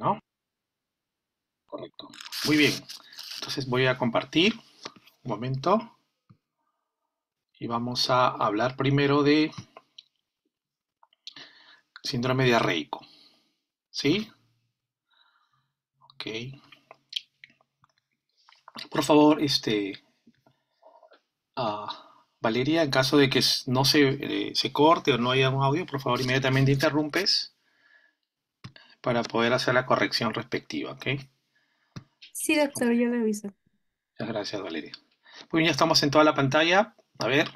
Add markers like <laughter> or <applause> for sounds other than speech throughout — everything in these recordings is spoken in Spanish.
¿no? Correcto. Muy bien. Entonces voy a compartir un momento y vamos a hablar primero de síndrome diarreico. ¿Sí? Ok. Por favor, este, ah, Valeria, en caso de que no se, eh, se corte o no haya un audio, por favor, inmediatamente interrumpes para poder hacer la corrección respectiva, ¿ok? Sí, doctor, yo le aviso. Muchas gracias, Valeria. Muy bien, ya estamos en toda la pantalla. A ver.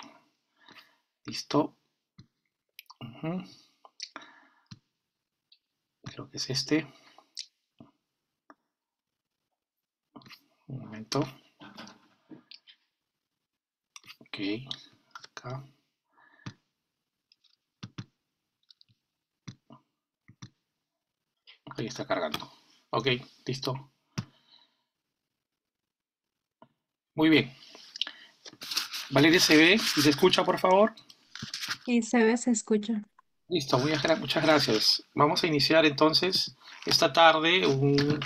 Listo. Creo que es este. Un momento. Ok. Acá. Ahí está cargando. Ok, listo. Muy bien. Valeria, ¿se ve y se escucha, por favor? Sí, se ve, se escucha. Listo, muchas gracias. Vamos a iniciar entonces esta tarde un,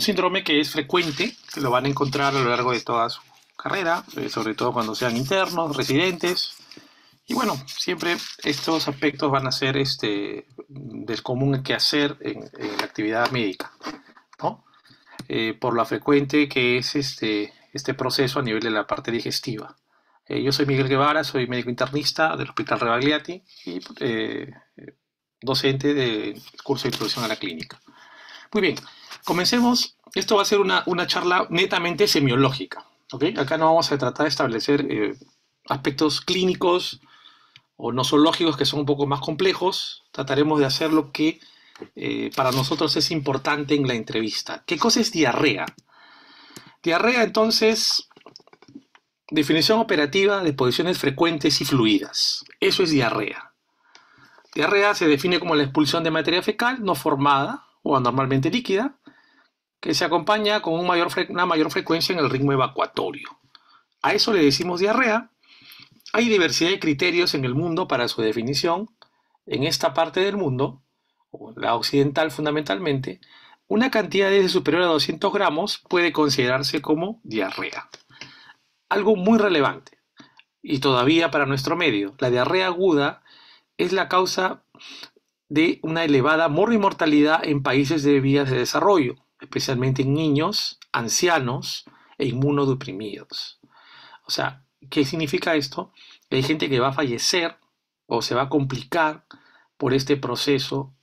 síndrome que es frecuente, que lo van a encontrar a lo largo de toda su carrera, eh, sobre todo cuando sean internos, residentes, y bueno, siempre estos aspectos van a ser este, del común que hacer en, la actividad médica, ¿no? Eh, por lo frecuente que es este, este proceso a nivel de la parte digestiva. Eh, yo soy Miguel Guevara, soy médico internista del Hospital Rebagliati y eh, docente del curso de introducción a la clínica. Muy bien, comencemos. Esto va a ser una, una charla netamente semiológica. ¿ok? Acá no vamos a tratar de establecer aspectos clínicos o no son lógicos que son un poco más complejos, trataremos de hacer lo que eh, para nosotros es importante en la entrevista. ¿Qué cosa es diarrea? Diarrea, entonces, definición operativa de posiciones frecuentes y fluidas. Eso es diarrea. Diarrea se define como la expulsión de materia fecal no formada o anormalmente líquida, que se acompaña con una mayor frecuencia en el ritmo evacuatorio. A eso le decimos diarrea hay diversidad de criterios en el mundo para su definición. En esta parte del mundo, la occidental fundamentalmente, una cantidad de superior a 200 gramos puede considerarse como diarrea. Algo muy relevante, y todavía para nuestro medio, la diarrea aguda es la causa de una elevada mortalidad en países de vías de desarrollo, especialmente en niños, ancianos e inmunodeprimidos. O sea, ¿Qué significa esto? hay gente que va a fallecer o se va a complicar por este proceso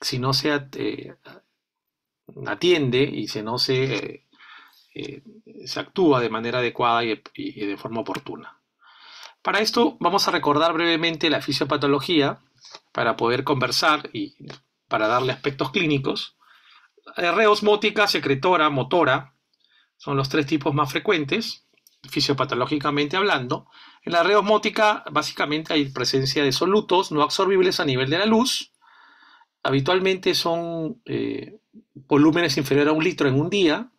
si no se eh, atiende y si no se, eh, eh, se actúa de manera adecuada y, y de forma oportuna. Para esto vamos a recordar brevemente la fisiopatología para poder conversar y para darle aspectos clínicos. Reosmótica, secretora, motora son los tres tipos más frecuentes fisiopatológicamente hablando, en la red osmótica básicamente hay presencia de solutos no absorbibles a nivel de la luz. Habitualmente son eh, volúmenes inferiores a un litro en un día.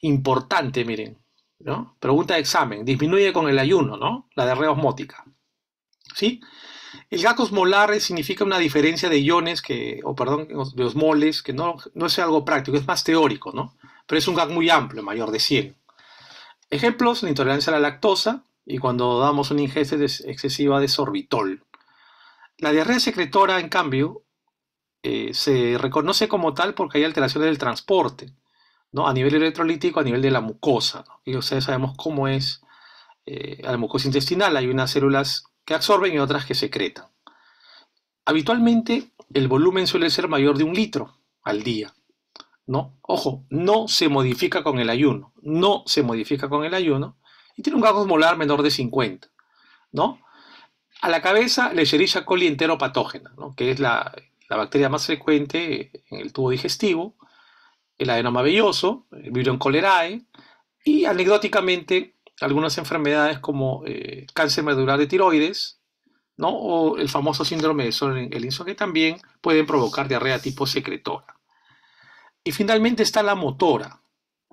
Importante, miren. ¿no? Pregunta de examen. Disminuye con el ayuno, ¿no? La de osmótica. ¿Sí? El gas osmolar significa una diferencia de iones, que, o perdón, de osmoles, que no, no es algo práctico, es más teórico, ¿no? Pero es un gas muy amplio, mayor de 100. Ejemplos, la intolerancia a la lactosa y cuando damos una ingesta excesiva de sorbitol. La diarrea secretora, en cambio, eh, se reconoce como tal porque hay alteraciones del transporte, ¿no? a nivel electrolítico, a nivel de la mucosa. Y ustedes sabemos cómo es eh, la mucosa intestinal. Hay unas células que absorben y otras que secretan. Habitualmente el volumen suele ser mayor de un litro al día no, ojo, no se modifica con el ayuno, no se modifica con el ayuno y tiene un gasto molar menor de 50, ¿no? A la cabeza, Escherichia coli enteropatógena, ¿no? que es la, bacteria más frecuente en el tubo digestivo, el adenoma velloso, el virion cholerae y anecdóticamente algunas enfermedades como eh, cáncer medular de tiroides, ¿no? o el famoso síndrome de el que también pueden provocar diarrea tipo secretora. Y finalmente está la motora.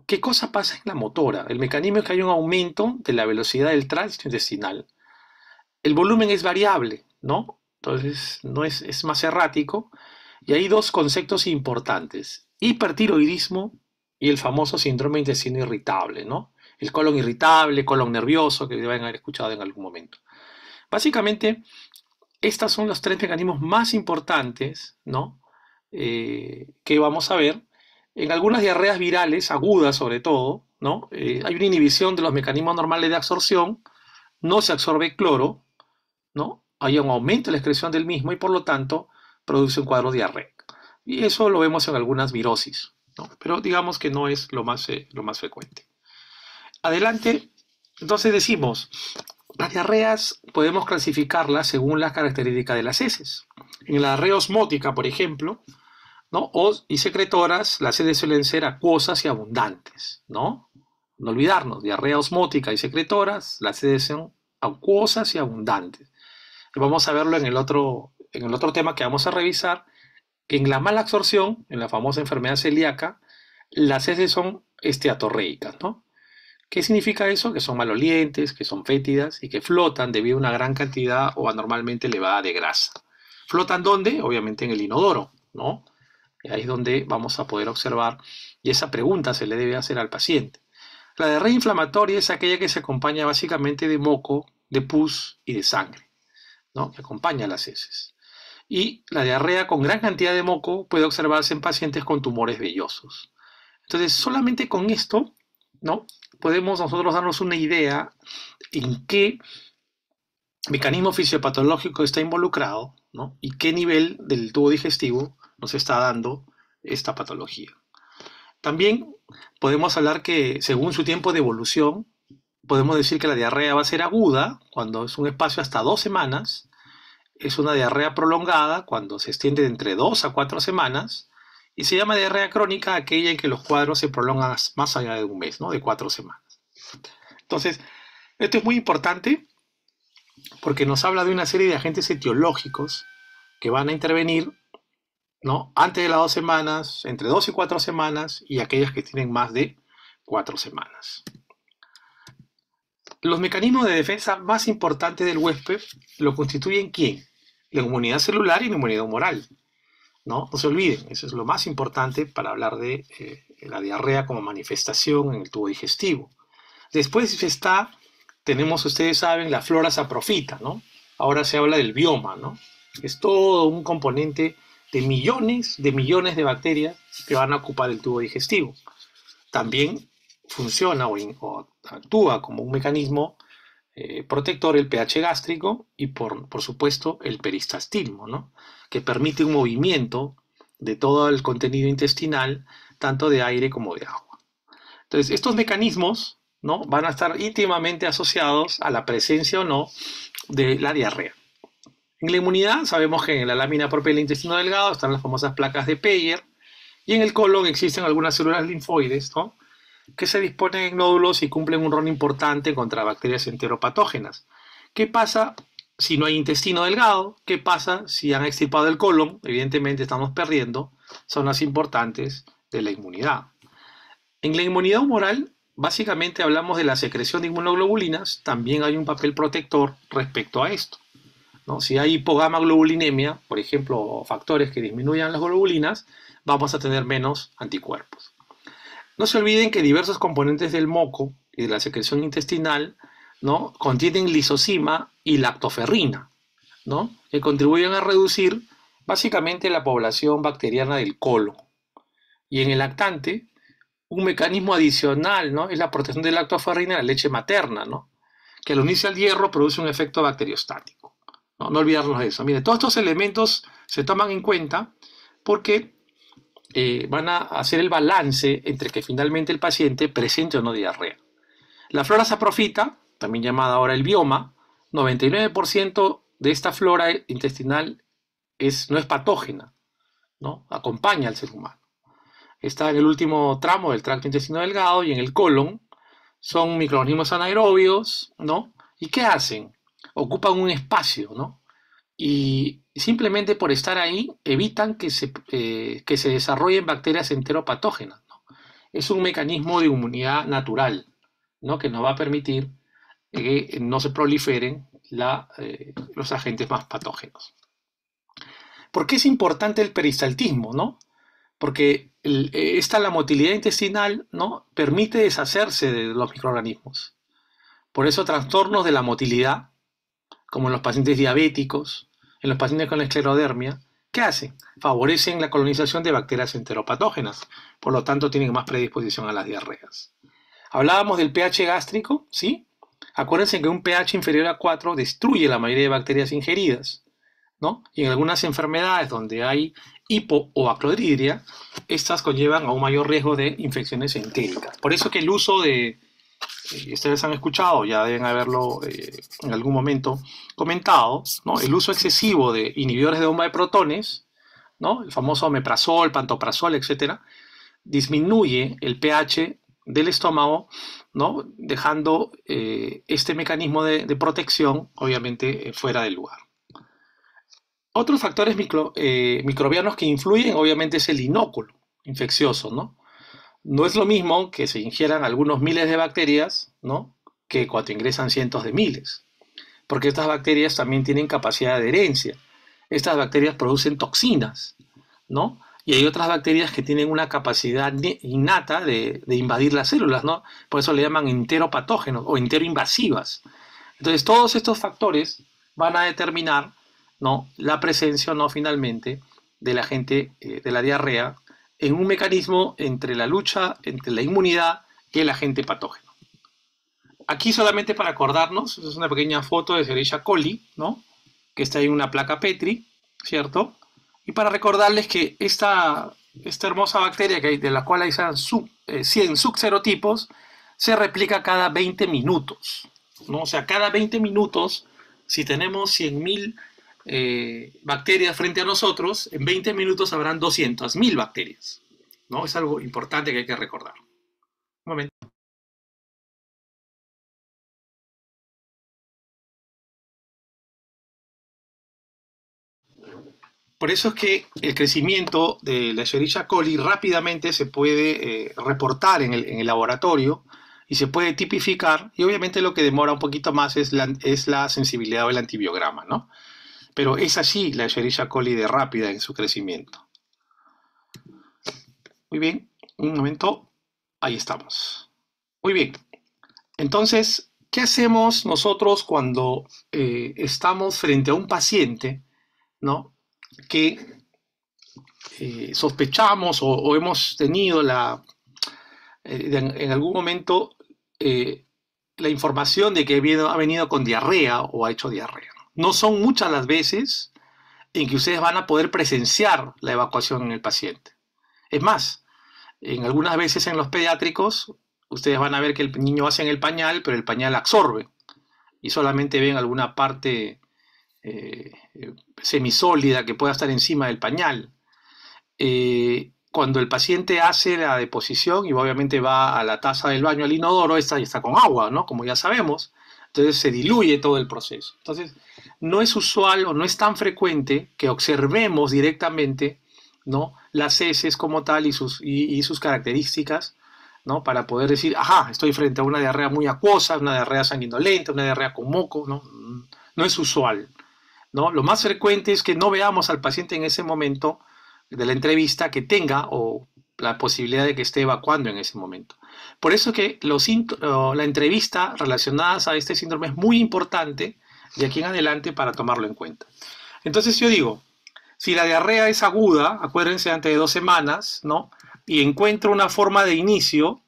¿Qué cosa pasa en la motora? El mecanismo es que hay un aumento de la velocidad del tránsito intestinal. El volumen es variable, ¿no? Entonces no es, más errático. Y hay dos conceptos importantes. Hipertiroidismo y el famoso síndrome intestino irritable, ¿no? El colon irritable, colon nervioso, que deben haber escuchado en algún momento. Básicamente, estos son los tres mecanismos más importantes, ¿no? Eh, que vamos a ver en algunas diarreas virales, agudas sobre todo, ¿no? Eh, hay una inhibición de los mecanismos normales de absorción, no se absorbe cloro, ¿no? hay un aumento de la excreción del mismo y por lo tanto produce un cuadro diarreico. Y eso lo vemos en algunas virosis, pero digamos que no es lo más, lo más frecuente. Adelante, entonces decimos, las diarreas podemos clasificarlas según las características de las heces. En la diarrea osmótica, por ejemplo, y secretoras, las sedes suelen ser acuosas y abundantes, ¿no? No olvidarnos, diarrea osmótica y secretoras, las sedes son acuosas y abundantes. vamos a verlo en el, otro, en el otro tema que vamos a revisar, que en la mala absorción, en la famosa enfermedad celíaca, las heces son esteatorreicas, ¿no? ¿Qué significa eso? Que son malolientes, que son fétidas y que flotan debido a una gran cantidad o anormalmente elevada de grasa. ¿Flotan dónde? Obviamente en el inodoro, ¿no? Y ahí es donde vamos a poder observar, y esa pregunta se le debe hacer al paciente. La diarrea inflamatoria es aquella que se acompaña básicamente de moco, de pus y de sangre, ¿no? que acompaña a las heces. Y la diarrea con gran cantidad de moco puede observarse en pacientes con tumores vellosos. Entonces, solamente con esto, ¿no? Podemos nosotros darnos una idea en qué mecanismo fisiopatológico está involucrado, Y qué nivel del tubo digestivo nos está dando esta patología. También podemos hablar que según su tiempo de evolución, podemos decir que la diarrea va a ser aguda cuando es un espacio hasta dos semanas, es una diarrea prolongada cuando se extiende de entre dos a cuatro semanas y se llama diarrea crónica aquella en que los cuadros se prolongan más allá de un mes, ¿no? de cuatro semanas. Entonces, esto es muy importante porque nos habla de una serie de agentes etiológicos que van a intervenir antes de las dos semanas, entre dos y cuatro semanas, y aquellas que tienen más de cuatro semanas. Los mecanismos de defensa más importantes del huésped lo constituyen quién? La inmunidad celular y la inmunidad humoral. ¿no? se olviden, eso es lo más importante para hablar de eh, la diarrea como manifestación en el tubo digestivo. Después está, tenemos, ustedes saben, la flora saprofita, ¿no? Ahora se habla del bioma, ¿no? Es todo un componente de millones de millones de bacterias que van a ocupar el tubo digestivo. También funciona o, actúa como un mecanismo eh, protector el pH gástrico y por, por supuesto el peristastismo, que permite un movimiento de todo el contenido intestinal, tanto de aire como de agua. Entonces, estos mecanismos ¿no? van a estar íntimamente asociados a la presencia o no de la diarrea. En la inmunidad sabemos que en la lámina propia del e intestino delgado están las famosas placas de Peyer y en el colon existen algunas células linfoides que se disponen en nódulos y cumplen un rol importante contra bacterias enteropatógenas. ¿Qué pasa si no hay intestino delgado? ¿Qué pasa si han extirpado el colon? Evidentemente estamos perdiendo zonas importantes de la inmunidad. En la inmunidad humoral básicamente hablamos de la secreción de inmunoglobulinas, también hay un papel protector respecto a esto. Si hay hipogama globulinemia, por ejemplo, factores que disminuyan las globulinas, vamos a tener menos anticuerpos. No se olviden que diversos componentes del moco y de la secreción intestinal ¿no? contienen lisocima y lactoferrina, que contribuyen a reducir básicamente la población bacteriana del colon. Y en el lactante, un mecanismo adicional es la protección de lactoferrina en la leche materna, que al unirse al hierro produce un efecto bacteriostático. No, olvidarnos de eso. Mire, todos estos elementos se toman en cuenta porque eh, van a hacer el balance entre que finalmente el paciente presente o no diarrea. La flora saprofita, también llamada ahora el bioma, 99% de esta flora intestinal es, no es patógena, ¿no? acompaña al ser humano. Está en el último tramo del tracto intestino delgado y en el colon. Son microorganismos anaerobios, ¿no? ¿Y qué hacen? ocupan un espacio, ¿no? Y simplemente por estar ahí evitan eh, que se, desarrollen bacterias enteropatógenas. ¿no? Es un mecanismo de inmunidad natural, ¿no? Que nos va a permitir que eh, no se proliferen eh, los agentes más patógenos. ¿Por qué es importante el peristaltismo, no? Porque esta la motilidad intestinal, ¿no? Permite deshacerse de los microorganismos. Por eso trastornos de la motilidad como en los pacientes diabéticos, en los pacientes con esclerodermia, ¿qué hacen? Favorecen la colonización de bacterias enteropatógenas, por lo tanto tienen más predisposición a las diarreas. Hablábamos del pH gástrico, ¿sí? Acuérdense que un pH inferior a 4 destruye la mayoría de bacterias ingeridas, ¿no? Y en algunas enfermedades donde hay hipo o acrodridria, estas conllevan a un mayor riesgo de infecciones entéricas. Por eso que el uso de eh, ustedes han escuchado, ya deben haberlo eh, en algún momento comentado, ¿no? el uso excesivo de inhibidores de bomba de protones, ¿no? el famoso omeprazol, pantoprazol, etc., disminuye el pH del estómago, ¿no? dejando eh, este mecanismo de, protección obviamente fuera del lugar. Otros factores microbianos que influyen obviamente es el inóculo infeccioso, ¿no? No es lo mismo que se ingieran algunos miles de bacterias, ¿no? Que cuando ingresan cientos de miles. Porque estas bacterias también tienen capacidad de adherencia. Estas bacterias producen toxinas, ¿no? Y hay otras bacterias que tienen una capacidad innata de, invadir las células, ¿no? Por eso le llaman enteropatógenos o enteroinvasivas. Entonces, todos estos factores van a determinar ¿no? la presencia o no finalmente de la gente eh, de la diarrea en un mecanismo entre la lucha, entre la inmunidad y el agente patógeno. Aquí solamente para acordarnos, es una pequeña foto de Escherichia coli, ¿no? que está en una placa Petri, ¿cierto? Y para recordarles que esta, esta hermosa bacteria, que de la cual hay 100 eh, subserotipos, se replica cada 20 minutos, ¿no? O sea, cada 20 minutos, si tenemos 100.000 eh, bacterias frente a nosotros, en 20 minutos habrán 200.000 bacterias. ¿no? Es algo importante que hay que recordar. Un momento. Por eso es que el crecimiento de la Escherichia coli rápidamente se puede eh, reportar en el, laboratorio y se puede tipificar. Y obviamente lo que demora un poquito más es la, es la sensibilidad del antibiograma, ¿no? Pero es así la Escherichia coli de rápida en su crecimiento. Muy bien, un momento, ahí estamos. Muy bien, entonces, ¿qué hacemos nosotros cuando eh, estamos frente a un paciente ¿no? que eh, sospechamos o, hemos tenido la, eh, en, algún momento la información de que ha venido con diarrea o ha hecho diarrea? No son muchas las veces en que ustedes van a poder presenciar la evacuación en el paciente. Es más, en algunas veces en los pediátricos ustedes van a ver que el niño hace en el pañal, pero el pañal absorbe y solamente ven alguna parte eh, eh, semisólida que pueda estar encima del pañal. Eh, cuando el paciente hace la deposición y obviamente va a la taza del baño al inodoro, esta ya está con agua, ¿no? Como ya sabemos, entonces se diluye todo el proceso. Entonces, no es usual o no es tan frecuente que observemos directamente ¿no? las heces como tal y sus, y, sus características ¿no? para poder decir, ajá, estoy frente a una diarrea muy acuosa, una diarrea sanguinolenta, una diarrea con moco, ¿no? no es usual. ¿no? Lo más frecuente es que no veamos al paciente en ese momento de la entrevista que tenga o la posibilidad de que esté evacuando en ese momento. Por eso que los, la entrevista relacionada a este síndrome es muy importante de aquí en adelante para tomarlo en cuenta. Entonces yo digo, si la diarrea es aguda, acuérdense antes de dos semanas, ¿no? Y encuentro una forma de inicio,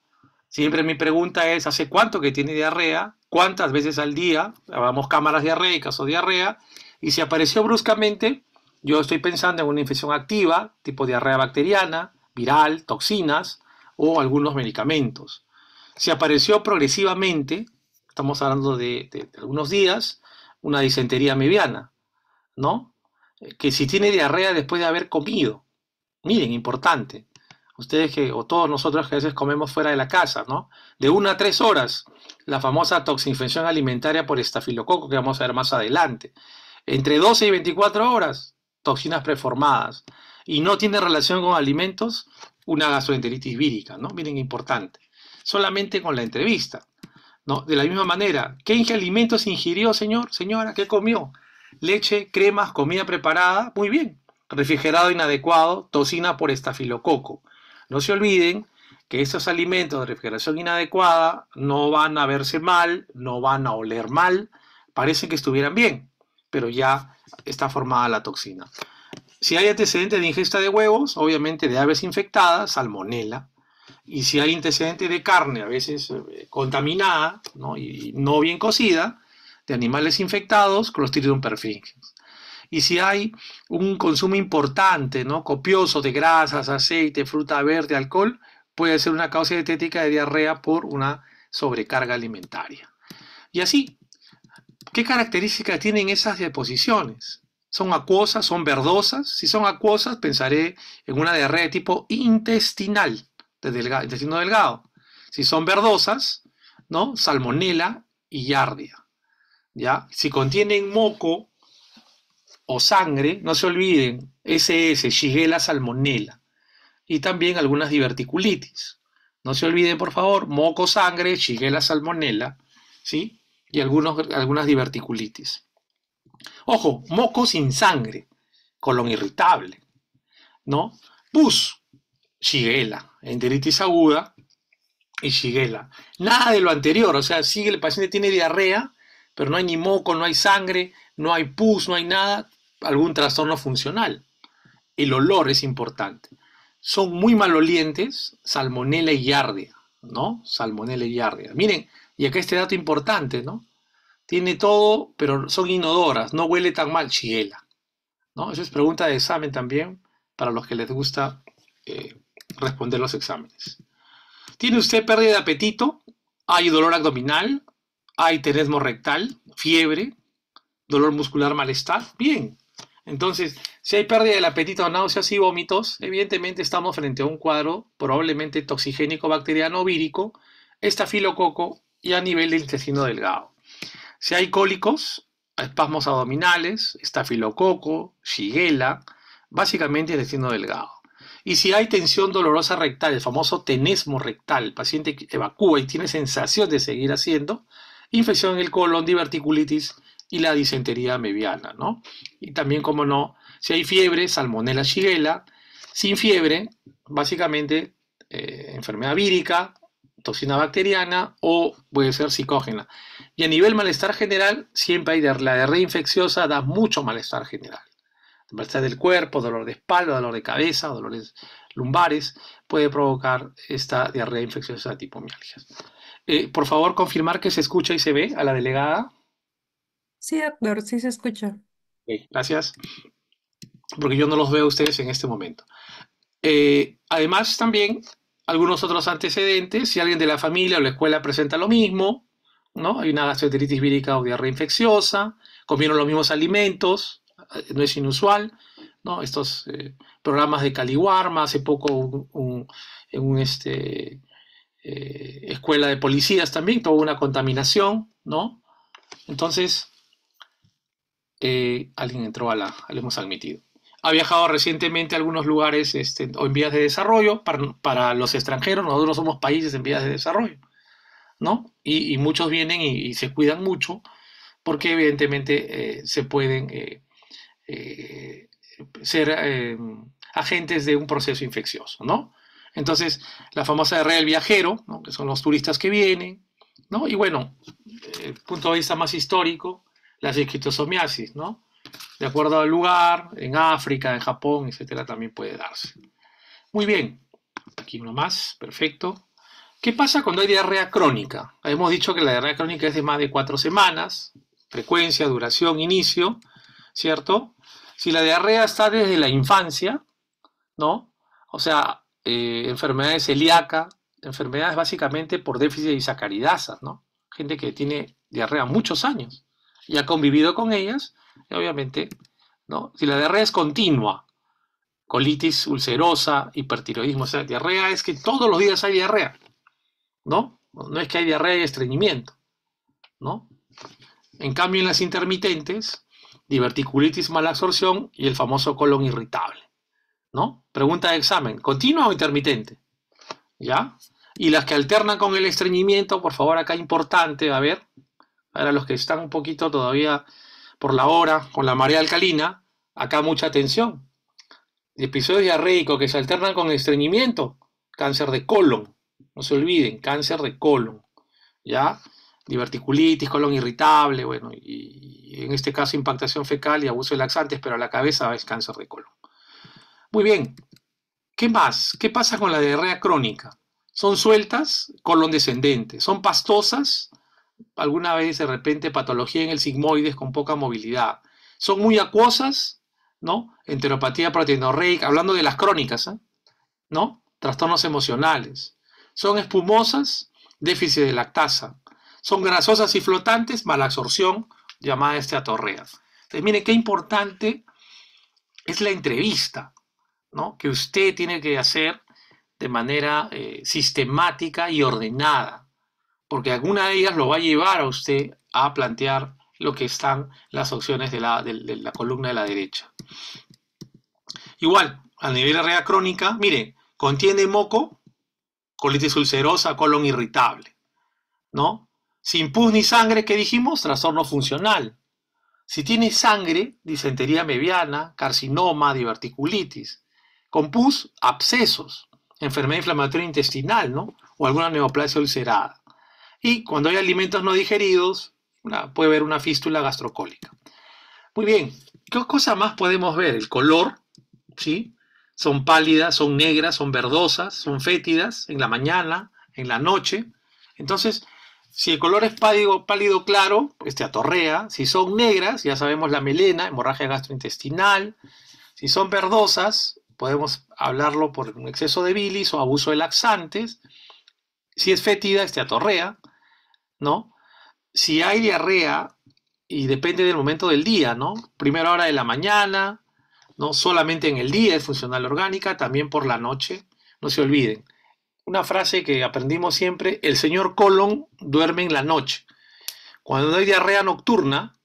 siempre mi pregunta es, ¿hace cuánto que tiene diarrea? ¿Cuántas veces al día? ...hablamos cámaras diarreicas o diarrea. Y si apareció bruscamente, yo estoy pensando en una infección activa, tipo diarrea bacteriana, viral, toxinas o algunos medicamentos. Si apareció progresivamente, estamos hablando de algunos días, una disentería mediana, ¿no? Eh, que si tiene diarrea después de haber comido. Miren, importante. Ustedes que, o todos nosotros que a veces comemos fuera de la casa, ¿no? De una a tres horas, la famosa toxinfección alimentaria por estafilococo que vamos a ver más adelante. Entre 12 y 24 horas, toxinas preformadas. Y no tiene relación con alimentos, una gastroenteritis vírica, ¿no? Miren, importante. Solamente con la entrevista. De la misma manera, ¿qué alimentos ingirió, señor, señora? ¿Qué comió? Leche, cremas, comida preparada, muy bien. Refrigerado inadecuado, tocina por estafilococo. No se olviden que estos alimentos de refrigeración inadecuada no van a verse mal, no van a oler mal, parece que estuvieran bien, pero ya está formada la toxina. Si hay antecedentes de ingesta de huevos, obviamente de aves infectadas, salmonela, y si hay antecedentes de carne, a veces eh, contaminada y no bien cocida, de animales infectados, Clostridium perfringens. Y si hay un consumo importante, ¿no? copioso de grasas, aceite, fruta verde, alcohol, puede ser una causa dietética de diarrea por una sobrecarga alimentaria. Y así, ¿qué características tienen esas deposiciones? ¿Son acuosas? ¿Son verdosas? Si son acuosas, pensaré en una diarrea de tipo intestinal de delgado, delgado. Si son verdosas, ¿no? Salmonela y yardia. ¿Ya? Si contienen moco o sangre, no se olviden, SS, Shigella salmonella. Y también algunas diverticulitis. No se olviden, por favor, moco, sangre, Shigella salmonella, ¿sí? Y algunas diverticulitis. Ojo, moco sin sangre, colon irritable, ¿no? Pus, Shigella, enteritis aguda y shigella. Nada de lo anterior, o sea, sigue, el paciente tiene diarrea, pero no hay ni moco, no hay sangre, no hay pus, no hay nada, algún trastorno funcional. El olor es importante. Son muy malolientes, salmonella y yardia, ¿no? Salmonella y yardia. Miren, y acá este dato importante, ¿no? Tiene todo, pero son inodoras, no huele tan mal, shigella. ¿no? Eso es pregunta de examen también, para los que les gusta eh, responder los exámenes. ¿Tiene usted pérdida de apetito? ¿Hay dolor abdominal? ¿Hay tenesmo rectal? ¿Fiebre? ¿Dolor muscular, malestar? Bien. Entonces, si hay pérdida del apetito, náuseas y vómitos, evidentemente estamos frente a un cuadro probablemente toxigénico, bacteriano, vírico, estafilococo y a nivel del intestino delgado. Si hay cólicos, espasmos abdominales, estafilococo, shigella, básicamente intestino delgado. Y si hay tensión dolorosa rectal, el famoso tenesmo rectal, el paciente evacúa y tiene sensación de seguir haciendo, infección en el colon, diverticulitis y la disentería mediana, ¿no? Y también, como no, si hay fiebre, salmonella, shigella, sin fiebre, básicamente eh, enfermedad vírica, toxina bacteriana o puede ser psicógena. Y a nivel malestar general, siempre hay de la de reinfecciosa, da mucho malestar general malestar del cuerpo, dolor de espalda, dolor de cabeza, dolores lumbares, puede provocar esta diarrea infecciosa tipo mialgias. Eh, por favor, confirmar que se escucha y se ve a la delegada. Sí, doctor, sí se escucha. gracias, porque yo no los veo a ustedes en este momento. Eh, además, también algunos otros antecedentes, si alguien de la familia o la escuela presenta lo mismo, ¿no? Hay una gastroenteritis vírica o diarrea infecciosa, comieron los mismos alimentos, no es inusual, ¿no? Estos eh, programas de Caliwarma, hace poco en una este, eh, escuela de policías también, tuvo una contaminación, ¿no? Entonces, eh, alguien entró a la, le hemos admitido. Ha viajado recientemente a algunos lugares este, o en vías de desarrollo para, los extranjeros, nosotros somos países en vías de desarrollo, ¿no? Y, muchos vienen y, se cuidan mucho porque evidentemente se pueden eh, ser eh, agentes de un proceso infeccioso, ¿no? Entonces, la famosa diarrea del viajero, que son los turistas que vienen, ¿no? Y bueno, el punto de vista más histórico, las esquistosomiasis, ¿no? De acuerdo al lugar, en África, en Japón, etcétera, también puede darse. Muy bien, aquí uno más, perfecto. ¿Qué pasa cuando hay diarrea crónica? Hemos dicho que la diarrea crónica es de más de cuatro semanas, frecuencia, duración, inicio, ¿cierto? Si la diarrea está desde la infancia, ¿no? O sea, eh, enfermedades celíaca, enfermedades básicamente por déficit de sacaridasas, ¿no? Gente que tiene diarrea muchos años y ha convivido con ellas, obviamente, ¿no? Si la diarrea es continua, colitis ulcerosa, hipertiroidismo, o sea, diarrea es que todos los días hay diarrea, ¿no? No es que hay diarrea y estreñimiento, ¿no? En cambio, en las intermitentes, diverticulitis mala absorción y el famoso colon irritable. ¿No? Pregunta de examen, ¿continua o intermitente? ¿Ya? Y las que alternan con el estreñimiento, por favor, acá importante, a ver, para los que están un poquito todavía por la hora con la marea alcalina, acá mucha atención. Episodios diarreicos que se alternan con estreñimiento, cáncer de colon, no se olviden, cáncer de colon, ¿ya? Diverticulitis, colon irritable, bueno, y, en este caso impactación fecal y abuso de laxantes, pero a la cabeza es cáncer de colon. Muy bien, ¿qué más? ¿Qué pasa con la diarrea crónica? Son sueltas, colon descendente, son pastosas, alguna vez de repente patología en el sigmoides con poca movilidad, son muy acuosas, ¿no? Enteropatía proteinorreica, hablando de las crónicas, ¿eh? ¿no? Trastornos emocionales, son espumosas, déficit de lactasa, son grasosas y flotantes, mala absorción, llamada este a Torreas. Entonces, eh, miren qué importante es la entrevista, ¿no? Que usted tiene que hacer de manera eh, sistemática y ordenada, porque alguna de ellas lo va a llevar a usted a plantear lo que están las opciones de la, la columna de la derecha. Igual, a nivel de rea crónica, mire, contiene moco, colitis ulcerosa, colon irritable, ¿no? Sin pus ni sangre, ¿qué dijimos? Trastorno funcional. Si tiene sangre, disentería mediana, carcinoma, diverticulitis. Con pus, abscesos, enfermedad inflamatoria intestinal, ¿no? O alguna neoplasia ulcerada. Y cuando hay alimentos no digeridos, puede haber una fístula gastrocólica. Muy bien, ¿qué cosa más podemos ver? El color, ¿sí? Son pálidas, son negras, son verdosas, son fétidas en la mañana, en la noche. Entonces, si el color es pálido, claro, este atorrea. Si son negras, ya sabemos la melena, hemorragia gastrointestinal. Si son verdosas, podemos hablarlo por un exceso de bilis o abuso de laxantes. Si es fétida, este atorrea, ¿no? Si hay diarrea, y depende del momento del día, ¿no? Primera hora de la mañana, ¿no? Solamente en el día es funcional orgánica, también por la noche, no se olviden una frase que aprendimos siempre, el señor Colon duerme en la noche. Cuando hay diarrea nocturna,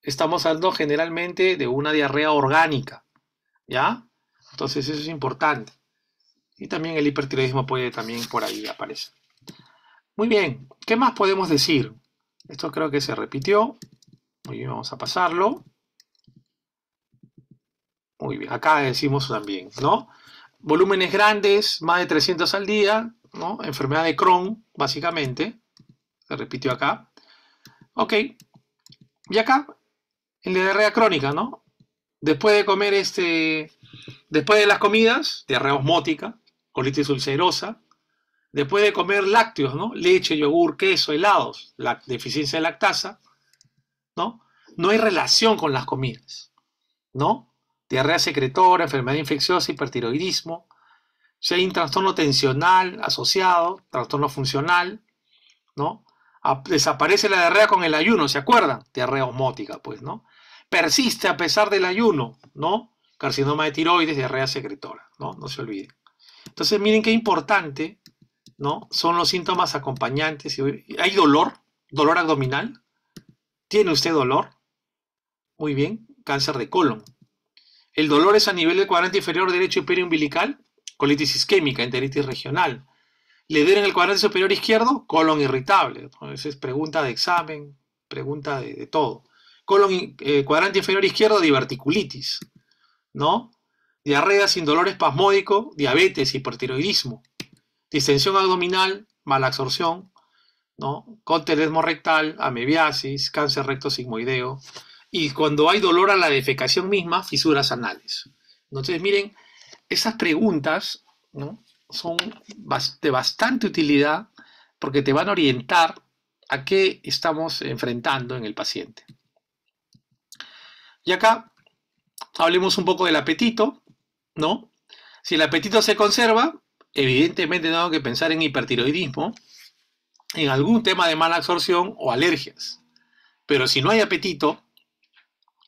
estamos hablando generalmente de una diarrea orgánica, ¿ya? Entonces eso es importante. Y también el hipertiroidismo puede también por ahí aparecer. Muy bien, ¿qué más podemos decir? Esto creo que se repitió. Muy bien, vamos a pasarlo. Muy bien, acá decimos también, ¿no? volúmenes grandes, más de 300 al día, ¿no? enfermedad de Crohn, básicamente, se repitió acá. Ok, y acá, en la diarrea crónica, ¿no? Después de comer este, después de las comidas, diarrea osmótica, colitis ulcerosa, después de comer lácteos, ¿no? Leche, yogur, queso, helados, la deficiencia de lactasa, ¿no? No hay relación con las comidas, ¿no? diarrea secretora, enfermedad infecciosa, hipertiroidismo. Si hay un trastorno tensional asociado, trastorno funcional, ¿no? Desaparece la diarrea con el ayuno, ¿se acuerdan? Diarrea osmótica, pues, ¿no? Persiste a pesar del ayuno, ¿no? Carcinoma de tiroides, diarrea secretora, ¿no? No se olvide. Entonces, miren qué importante, ¿no? Son los síntomas acompañantes. ¿Hay dolor? ¿Dolor abdominal? ¿Tiene usted dolor? Muy bien, cáncer de colon. El dolor es a nivel del cuadrante inferior derecho umbilical, colitis isquémica, enteritis regional. Leder en el cuadrante superior izquierdo, colon irritable. Entonces, pregunta de examen, pregunta de, todo. Colon, eh, cuadrante inferior izquierdo, diverticulitis. ¿No? Diarrea sin dolor espasmódico, diabetes, hipertiroidismo. Distensión abdominal, absorción. ¿no? Contelismo rectal, amebiasis, cáncer recto sigmoideo y cuando hay dolor a la defecación misma, fisuras anales. Entonces, miren, esas preguntas son de bastante utilidad porque te van a orientar a qué estamos enfrentando en el paciente. Y acá hablemos un poco del apetito, ¿no? Si el apetito se conserva, evidentemente tengo que pensar en hipertiroidismo, en algún tema de mala absorción o alergias. Pero si no hay apetito,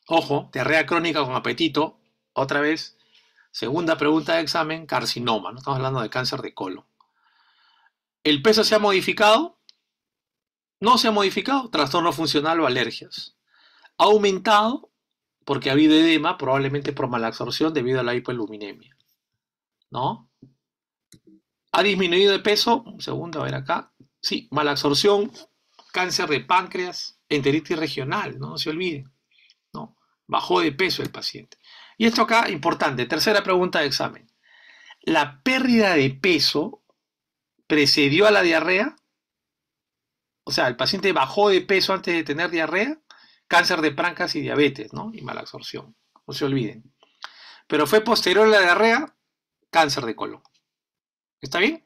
Ojo, diarrea crónica con apetito, otra vez. Segunda pregunta de examen, carcinoma, no estamos hablando de cáncer de colon. ¿El peso se ha modificado? No se ha modificado, trastorno funcional o alergias. Ha aumentado porque ha habido edema, probablemente por mala absorción debido a la hipoluminemia, ¿No? ¿Ha disminuido de peso? Un segundo, a ver acá. Sí, mala absorción, cáncer de páncreas, enteritis regional, no, no se olviden. Bajó de peso el paciente. Y esto acá, importante, tercera pregunta de examen. ¿La pérdida de peso precedió a la diarrea? O sea, el paciente bajó de peso antes de tener diarrea, cáncer de prancas y diabetes, ¿no? Y mala absorción, no se olviden. Pero fue posterior a la diarrea, cáncer de colon. ¿Está bien?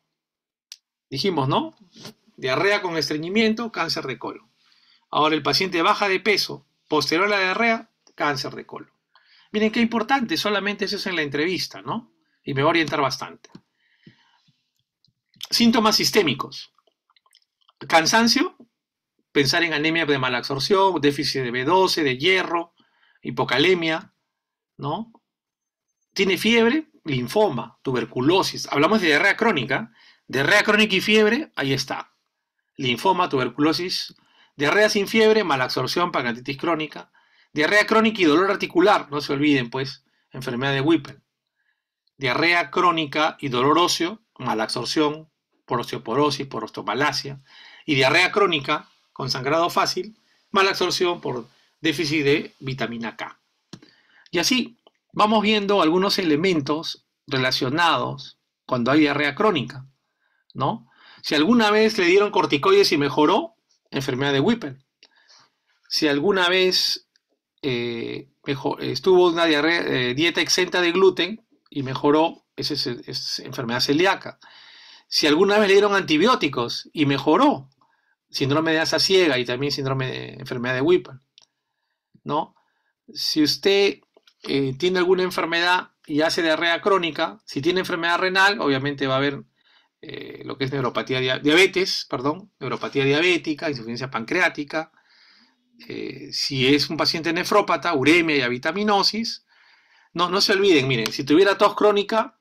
Dijimos, ¿no? Diarrea con estreñimiento, cáncer de colon. Ahora el paciente baja de peso posterior a la diarrea, cáncer de colon. Miren qué importante, solamente eso es en la entrevista, ¿no? Y me va a orientar bastante. Síntomas sistémicos. Cansancio, pensar en anemia de mala absorción, déficit de B12, de hierro, hipocalemia, ¿no? Tiene fiebre, linfoma, tuberculosis. Hablamos de diarrea crónica. Diarrea crónica y fiebre, ahí está. Linfoma, tuberculosis, diarrea sin fiebre, mala absorción, pancreatitis crónica, Diarrea crónica y dolor articular, no se olviden pues, enfermedad de Whipple. Diarrea crónica y dolor óseo, mala absorción, por osteoporosis, por osteomalacia. Y diarrea crónica con sangrado fácil, mala absorción por déficit de vitamina K. Y así vamos viendo algunos elementos relacionados cuando hay diarrea crónica, ¿no? Si alguna vez le dieron corticoides y mejoró, enfermedad de Whipple. Si alguna vez eh, mejor, estuvo una eh, dieta exenta de gluten y mejoró, esa es, enfermedad celíaca. Si alguna vez le dieron antibióticos y mejoró, síndrome de asa ciega y también síndrome de enfermedad de Whipple, ¿no? Si usted eh, tiene alguna enfermedad y hace diarrea crónica, si tiene enfermedad renal, obviamente va a haber eh, lo que es neuropatía, diabetes, perdón, neuropatía diabética, insuficiencia pancreática, eh, si es un paciente nefrópata, uremia y avitaminosis, no, no se olviden, miren, si tuviera tos crónica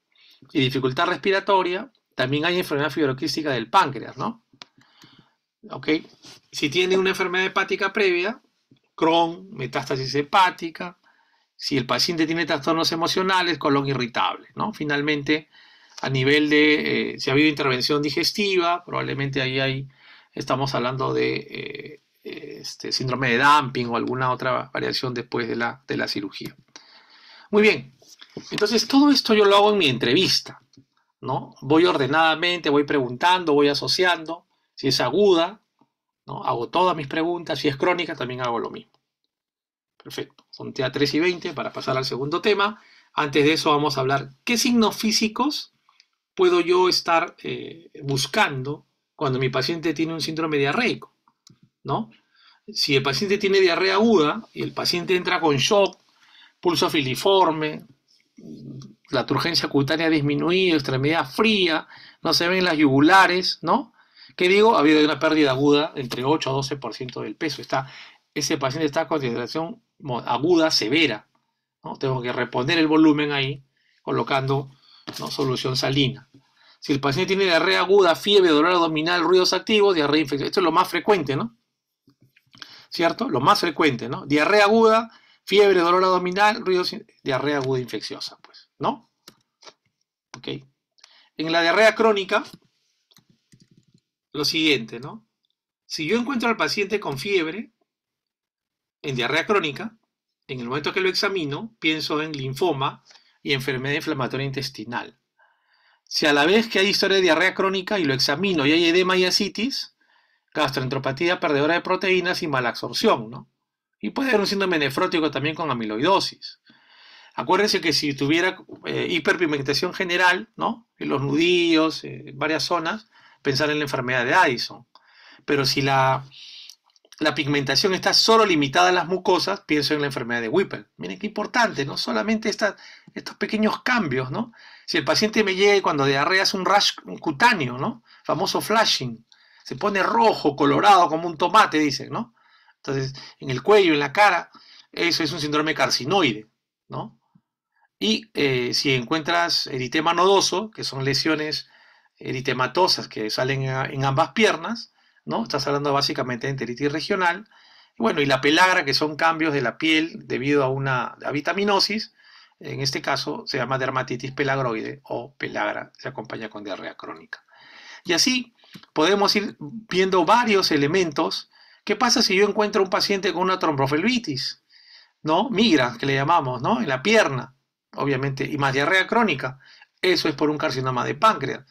y dificultad respiratoria, también hay enfermedad fibroquística del páncreas, ¿no? ¿Ok? Si tiene una enfermedad hepática previa, Crohn, metástasis hepática, si el paciente tiene trastornos emocionales, colon irritable, ¿no? Finalmente, a nivel de, eh, si ha habido intervención digestiva, probablemente ahí hay, estamos hablando de eh, este, síndrome de dumping o alguna otra variación después de la, cirugía. Muy bien, entonces todo esto yo lo hago en mi entrevista, ¿no? Voy ordenadamente, voy preguntando, voy asociando, si es aguda, ¿no? Hago todas mis preguntas, si es crónica también hago lo mismo. Perfecto, son a 3 y 20 para pasar al segundo tema. Antes de eso vamos a hablar qué signos físicos puedo yo estar eh, buscando cuando mi paciente tiene un síndrome diarreico. ¿no? Si el paciente tiene diarrea aguda y el paciente entra con shock, pulso filiforme, la turgencia cutánea disminuida, extremidad fría, no se ven las yugulares, ¿no? ¿Qué digo? Ha habido una pérdida aguda entre 8 a 12% del peso. Está, ese paciente está con deshidratación aguda severa. ¿no? Tengo que reponer el volumen ahí colocando solución salina. Si el paciente tiene diarrea aguda, fiebre, dolor abdominal, ruidos activos, diarrea infecciosa, esto es lo más frecuente, ¿no? ¿cierto? Lo más frecuente, ¿no? Diarrea aguda, fiebre, dolor abdominal, ruido, diarrea aguda infecciosa, pues, ¿no? Ok. En la diarrea crónica, lo siguiente, ¿no? Si yo encuentro al paciente con fiebre, en diarrea crónica, en el momento que lo examino, pienso en linfoma y enfermedad inflamatoria intestinal. Si a la vez que hay historia de diarrea crónica y lo examino y hay edema y asitis, gastroentropatía perdedora de proteínas y mala absorción, ¿no? Y puede haber un síndrome nefrótico también con amiloidosis. Acuérdense que si tuviera eh, hiperpigmentación general, ¿no? En los nudillos, eh, varias zonas, pensar en la enfermedad de Addison. Pero si la, la pigmentación está solo limitada a las mucosas, pienso en la enfermedad de Whipple. Miren qué importante, ¿no? Solamente estos pequeños cambios, ¿no? Si el paciente me llega y cuando diarrea es un rash cutáneo, ¿no? Famoso flashing se pone rojo, colorado, como un tomate, dicen, ¿no? Entonces, en el cuello, en la cara, eso es un síndrome carcinoide, ¿no? Y eh, si encuentras eritema nodoso, que son lesiones eritematosas que salen en ambas piernas, ¿no? Estás hablando básicamente de enteritis regional. bueno, y la pelagra, que son cambios de la piel debido a una a vitaminosis, en este caso se llama dermatitis pelagroide o pelagra, se acompaña con diarrea crónica. Y así podemos ir viendo varios elementos. ¿Qué pasa si yo encuentro un paciente con una trombofelvitis? ¿No? Migra, que le llamamos, ¿no? En la pierna, obviamente, y más diarrea crónica. Eso es por un carcinoma de páncreas.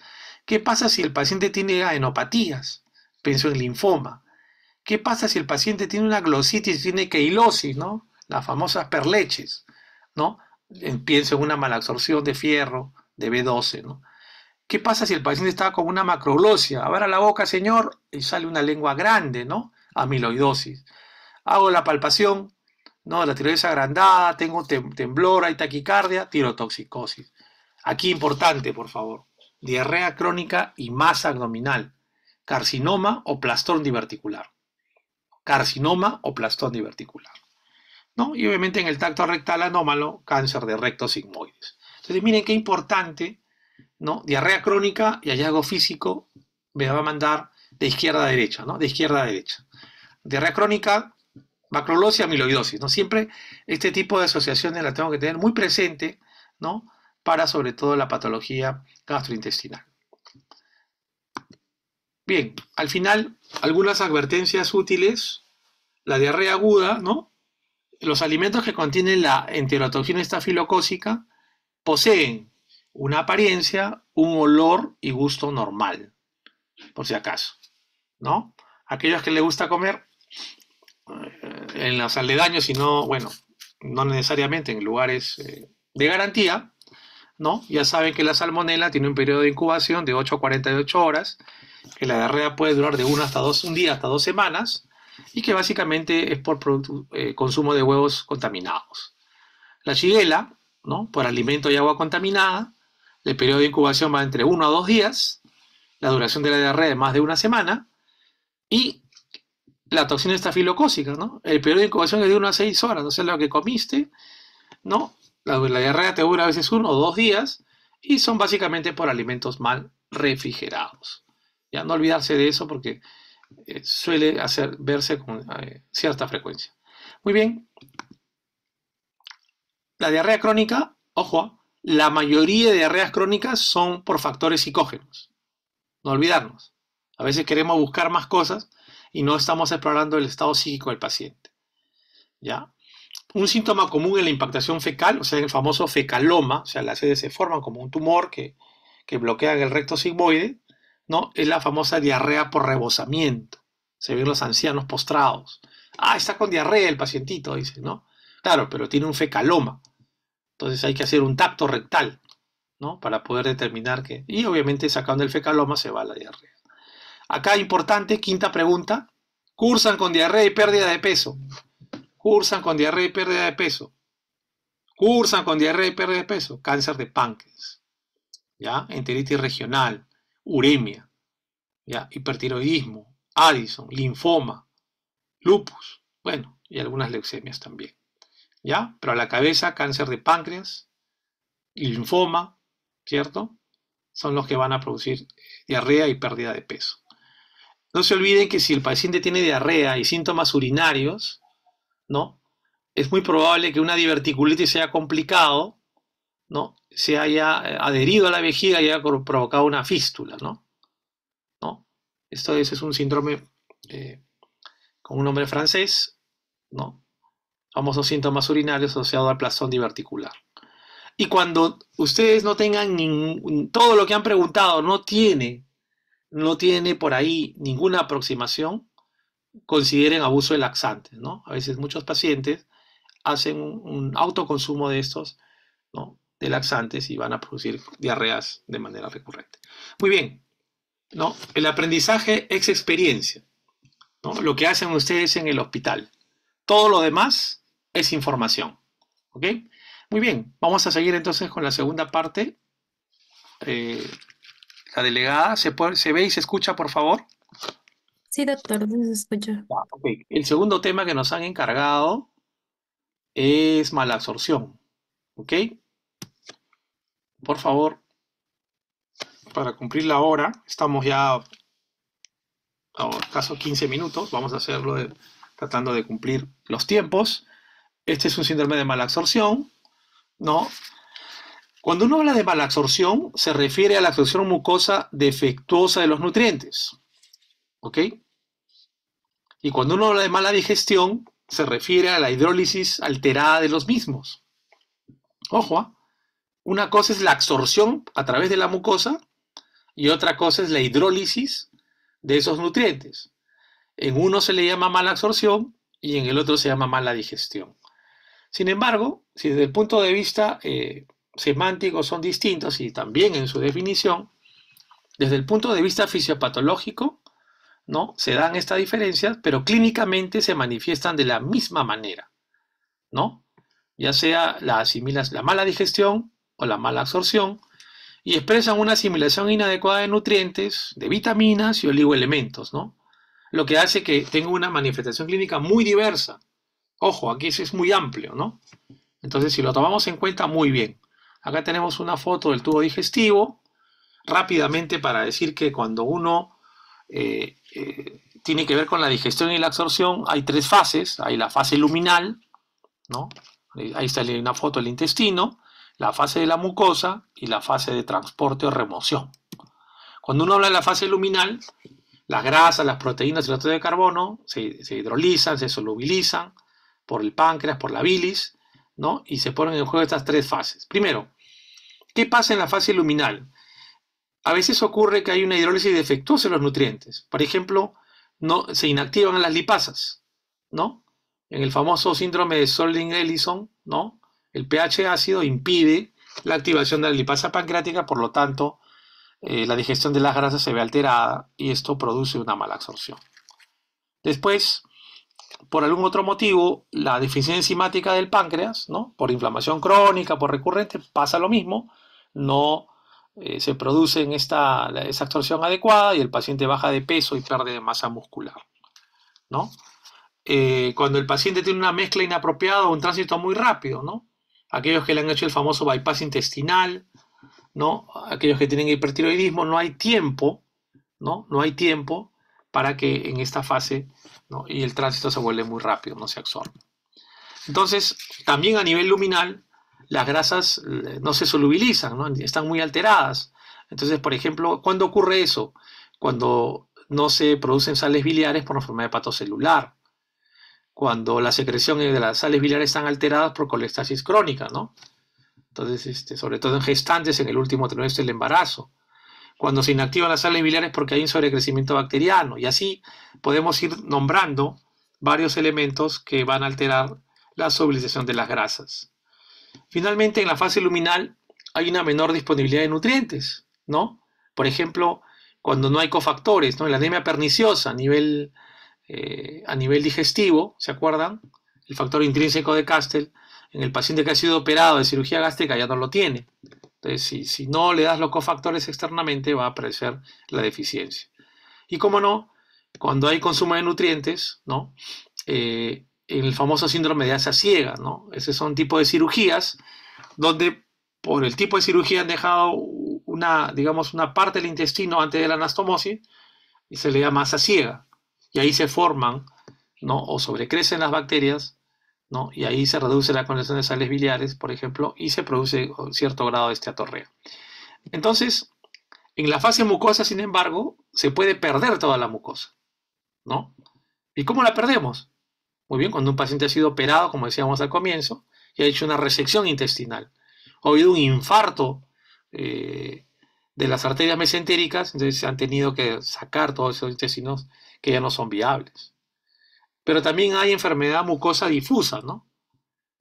¿Qué pasa si el paciente tiene adenopatías? Pienso en linfoma. ¿Qué pasa si el paciente tiene una glositis, tiene keilosis, ¿no? Las famosas perleches, ¿no? Pienso en una absorción de fierro, de B12, ¿no? ¿Qué pasa si el paciente está con una macroglosia? Abra la boca, señor, y sale una lengua grande, ¿no? Amiloidosis. Hago la palpación, ¿no? La tiroides agrandada, tengo temblor, hay taquicardia, tirotoxicosis. Aquí importante, por favor. Diarrea crónica y masa abdominal. Carcinoma o plastón diverticular. Carcinoma o plastón diverticular. ¿No? Y obviamente en el tacto rectal anómalo, cáncer de recto sigmoides. Entonces, miren qué importante ¿no? Diarrea crónica y hallazgo físico me va a mandar de izquierda a derecha, ¿no? De izquierda a derecha. Diarrea crónica, macrolosis, amiloidosis, ¿no? Siempre este tipo de asociaciones las tengo que tener muy presente, ¿no? Para sobre todo la patología gastrointestinal. Bien, al final, algunas advertencias útiles. La diarrea aguda, ¿no? Los alimentos que contienen la enterotoxina estafilocócica poseen una apariencia, un olor y gusto normal, por si acaso, ¿no? Aquellos que les gusta comer eh, la en de aledaños, no, bueno, no necesariamente en lugares eh, de garantía, ¿no? Ya saben que la salmonela tiene un periodo de incubación de 8 a 48 horas, que la diarrea puede durar de uno hasta dos un día hasta dos semanas, y que básicamente es por eh, consumo de huevos contaminados. La chiguela, ¿no? Por alimento y agua contaminada, el periodo de incubación va entre 1 a 2 días, la duración de la diarrea es más de una semana y la toxina estafilocócica, ¿no? El periodo de incubación es de 1 a 6 horas, No sé lo que comiste, ¿no? La, diarrea te dura a veces uno o 2 días y son básicamente por alimentos mal refrigerados. Ya no olvidarse de eso porque eh, suele hacer, verse con eh, cierta frecuencia. Muy bien. La diarrea crónica, ojo, la mayoría de diarreas crónicas son por factores psicógenos. No olvidarnos. A veces queremos buscar más cosas y no estamos explorando el estado psíquico del paciente. ¿Ya? Un síntoma común en la impactación fecal, o sea, el famoso fecaloma, o sea, las sedes se forman como un tumor que, que el recto sigmoide, ¿no? Es la famosa diarrea por rebosamiento. Se ven los ancianos postrados. Ah, está con diarrea el pacientito, dice, ¿no? Claro, pero tiene un fecaloma. Entonces hay que hacer un tacto rectal, ¿no? Para poder determinar que... Y obviamente sacando el fecaloma se va la diarrea. Acá importante, quinta pregunta. Cursan con diarrea y pérdida de peso. Cursan con diarrea y pérdida de peso. Cursan con diarrea y pérdida de peso. Cáncer de páncreas. ¿Ya? Enteritis regional. Uremia. ¿Ya? Hipertiroidismo. Addison. Linfoma. Lupus. Bueno, y algunas leucemias también. ¿ya? Pero a la cabeza, cáncer de páncreas, linfoma, ¿cierto? Son los que van a producir diarrea y pérdida de peso. No se olviden que si el paciente tiene diarrea y síntomas urinarios, ¿no? Es muy probable que una diverticulitis sea complicado, ¿no? Se haya eh, adherido a la vejiga y haya provocado una fístula, ¿no? ¿No? Esto es, un síndrome eh, con un nombre francés, ¿no? famosos síntomas urinarios asociados al plazón diverticular. Y cuando ustedes no tengan ningún, todo lo que han preguntado no tiene, no tiene por ahí ninguna aproximación, consideren abuso de laxantes, ¿no? A veces muchos pacientes hacen un, autoconsumo de estos, ¿no? De laxantes y van a producir diarreas de manera recurrente. Muy bien, ¿no? El aprendizaje es experiencia, ¿no? Lo que hacen ustedes en el hospital. Todo lo demás es información. ¿Ok? Muy bien, vamos a seguir entonces con la segunda parte. Eh, la delegada, ¿se, puede, ¿se ve y se escucha, por favor? Sí, doctor, se escucha. El segundo tema que nos han encargado es malabsorción. ¿Ok? Por favor, para cumplir la hora, estamos ya a caso 15 minutos, vamos a hacerlo tratando de cumplir los tiempos. Este es un síndrome de mala absorción, ¿no? Cuando uno habla de mala absorción, se refiere a la absorción mucosa defectuosa de los nutrientes, ¿ok? Y cuando uno habla de mala digestión, se refiere a la hidrólisis alterada de los mismos. Ojo, ¿ah? una cosa es la absorción a través de la mucosa y otra cosa es la hidrólisis de esos nutrientes. En uno se le llama mala absorción y en el otro se llama mala digestión. Sin embargo, si desde el punto de vista eh, semántico son distintos y también en su definición, desde el punto de vista fisiopatológico, ¿no? Se dan estas diferencias, pero clínicamente se manifiestan de la misma manera, ¿no? Ya sea la, la mala digestión o la mala absorción, y expresan una asimilación inadecuada de nutrientes, de vitaminas y oligoelementos, ¿no? Lo que hace que tenga una manifestación clínica muy diversa, Ojo, aquí es muy amplio, ¿no? Entonces, si lo tomamos en cuenta, muy bien. Acá tenemos una foto del tubo digestivo. Rápidamente para decir que cuando uno eh, eh, tiene que ver con la digestión y la absorción, hay tres fases. Hay la fase luminal, ¿no? Ahí está una foto del intestino, la fase de la mucosa y la fase de transporte o remoción. Cuando uno habla de la fase luminal, las grasas, las proteínas y los de carbono se hidrolizan, se solubilizan, por el páncreas, por la bilis, ¿no? Y se ponen en juego estas tres fases. Primero, ¿qué pasa en la fase luminal? A veces ocurre que hay una hidrólisis defectuosa en los nutrientes. Por ejemplo, no, se inactivan las lipasas, ¿no? En el famoso síndrome de soling ellison ¿no? El pH ácido impide la activación de la lipasa pancreática, por lo tanto, eh, la digestión de las grasas se ve alterada y esto produce una mala absorción. Después, por algún otro motivo, la deficiencia enzimática del páncreas, ¿no? por inflamación crónica, por recurrente, pasa lo mismo, no eh, se produce esta, esa absorción adecuada y el paciente baja de peso y pierde masa muscular. ¿no? Eh, cuando el paciente tiene una mezcla inapropiada o un tránsito muy rápido, ¿no? aquellos que le han hecho el famoso bypass intestinal, ¿no? aquellos que tienen hipertiroidismo, no hay tiempo, no, no hay tiempo para que en esta fase y el tránsito se vuelve muy rápido, no se absorbe. Entonces, también a nivel luminal, las grasas eh, no se solubilizan, están muy alteradas. Entonces, por ejemplo, ¿cuándo ocurre eso? Cuando no se producen sales biliares por una de hepatocelular. Cuando la secreción de las sales biliares están alteradas por colestasis crónica, ¿no? Entonces, este, sobre todo en gestantes en el último trimestre del embarazo. Cuando se inactivan las sala biliares porque hay un sobrecrecimiento bacteriano. Y así podemos ir nombrando varios elementos que van a alterar la solubilización de las grasas. Finalmente, en la fase luminal hay una menor disponibilidad de nutrientes, ¿no? Por ejemplo, cuando no hay cofactores, ¿no? La anemia perniciosa a nivel, eh, a nivel digestivo, ¿se acuerdan? El factor intrínseco de Castel, en el paciente que ha sido operado de cirugía gástrica ya no lo tiene. Entonces, este, si, no le das los cofactores externamente, va a aparecer la deficiencia. Y como no, cuando hay consumo de nutrientes, ¿no? Eh, el famoso síndrome de asa ciega, ¿no? Ese son tipo de cirugías donde por el tipo de cirugía han dejado una, digamos, una parte del intestino antes de la anastomosis y se le llama asa ciega. Y ahí se forman, ¿no? O sobrecrecen las bacterias y ahí se reduce la conexión de sales biliares, por ejemplo, y se produce cierto grado de atorreo. Entonces, en la fase mucosa, sin embargo, se puede perder toda la mucosa, ¿no? ¿Y cómo la perdemos? Muy bien, cuando un paciente ha sido operado, como decíamos al comienzo, y ha hecho una resección intestinal, o ha habido un infarto eh, de las arterias mesentéricas, entonces se han tenido que sacar todos esos intestinos que ya no son viables. Pero también hay enfermedad mucosa difusa, ¿no?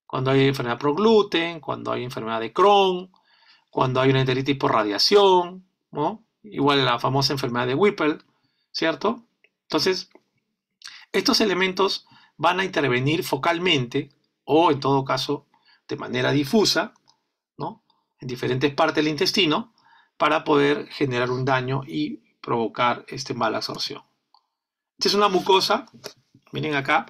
Cuando hay enfermedad progluten, cuando hay enfermedad de Crohn, cuando hay una enteritis por radiación, ¿no? Igual la famosa enfermedad de Whipple, ¿cierto? Entonces, estos elementos van a intervenir focalmente o en todo caso de manera difusa, ¿no? En diferentes partes del intestino para poder generar un daño y provocar este mala absorción. Esta es una mucosa Miren acá,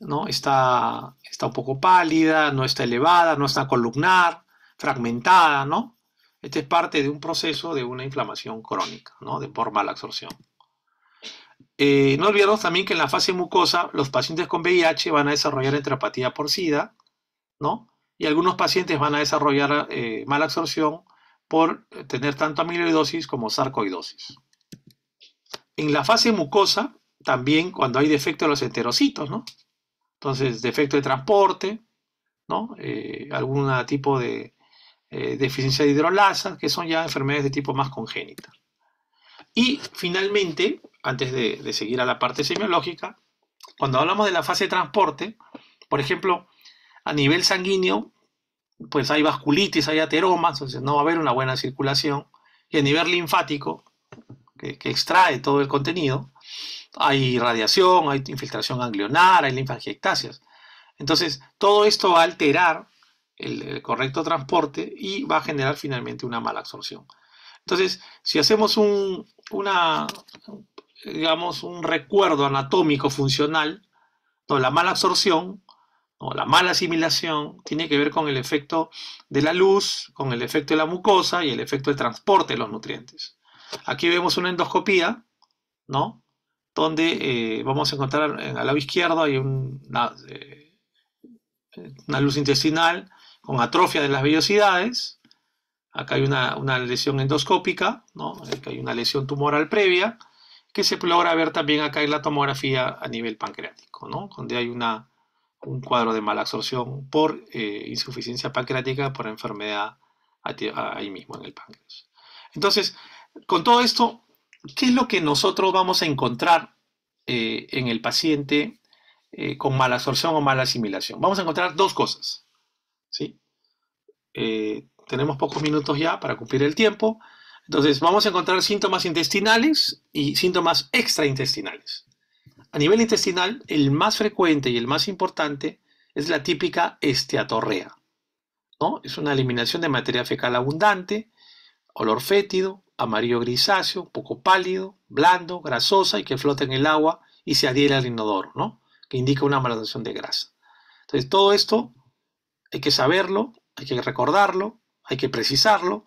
¿no? Está, está un poco pálida, no está elevada, no está columnar, fragmentada, ¿no? Este es parte de un proceso de una inflamación crónica, ¿no? De por mala absorción. Eh, no olvidemos también que en la fase mucosa, los pacientes con VIH van a desarrollar entropatía por SIDA, ¿no? Y algunos pacientes van a desarrollar eh, mala absorción por tener tanto amiloidosis como sarcoidosis. En la fase mucosa, también cuando hay defecto en los enterocitos, ¿no? Entonces, defecto de transporte, ¿no? Eh, algún tipo de eh, deficiencia de hidrolasa, que son ya enfermedades de tipo más congénita. Y finalmente, antes de, seguir a la parte semiológica, cuando hablamos de la fase de transporte, por ejemplo, a nivel sanguíneo, pues hay vasculitis, hay ateromas, entonces no va a haber una buena circulación. Y a nivel linfático, que, que extrae todo el contenido, hay radiación, hay infiltración anglionar, hay linfangiectasias. Entonces, todo esto va a alterar el, correcto transporte y va a generar finalmente una mala absorción. Entonces, si hacemos un, digamos, un recuerdo anatómico funcional, la mala absorción o la mala asimilación tiene que ver con el efecto de la luz, con el efecto de la mucosa y el efecto de transporte de los nutrientes. Aquí vemos una endoscopía, ¿no? donde eh, vamos a encontrar al lado izquierdo hay eh, una, luz intestinal con atrofia de las vellosidades. Acá hay una, una lesión endoscópica, ¿no? Acá hay una lesión tumoral previa, que se logra ver también acá en la tomografía a nivel pancreático, ¿no? Donde hay una, un cuadro de mala absorción por eh, insuficiencia pancreática por enfermedad ahí mismo en el páncreas. Entonces, con todo esto ¿qué es lo que nosotros vamos a encontrar eh, en el paciente eh, con mala absorción o mala asimilación? Vamos a encontrar dos cosas. Eh, tenemos pocos minutos ya para cumplir el tiempo. Entonces, vamos a encontrar síntomas intestinales y síntomas extraintestinales. A nivel intestinal, el más frecuente y el más importante es la típica esteatorrea. ¿no? Es una eliminación de materia fecal abundante, olor fétido, amarillo grisáceo, poco pálido, blando, grasosa y que flota en el agua y se adhiere al inodoro, ¿no? Que indica una malabsorción de grasa. Entonces, todo esto hay que saberlo, hay que recordarlo, hay que precisarlo,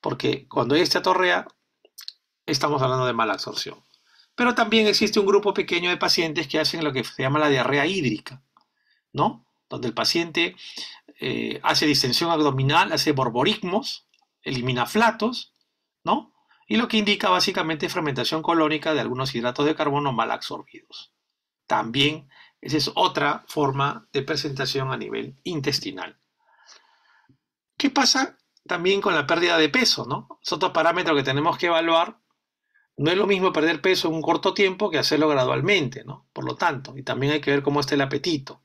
porque cuando este atorrea, estamos hablando de mala absorción. Pero también existe un grupo pequeño de pacientes que hacen lo que se llama la diarrea hídrica, ¿no? Donde el paciente eh, hace distensión abdominal, hace borborismos, elimina flatos, y lo que indica básicamente fermentación colónica de algunos hidratos de carbono mal absorbidos. También esa es otra forma de presentación a nivel intestinal. ¿Qué pasa también con la pérdida de peso? ¿no? Es otro parámetro que tenemos que evaluar. No es lo mismo perder peso en un corto tiempo que hacerlo gradualmente, ¿no? Por lo tanto, y también hay que ver cómo está el apetito,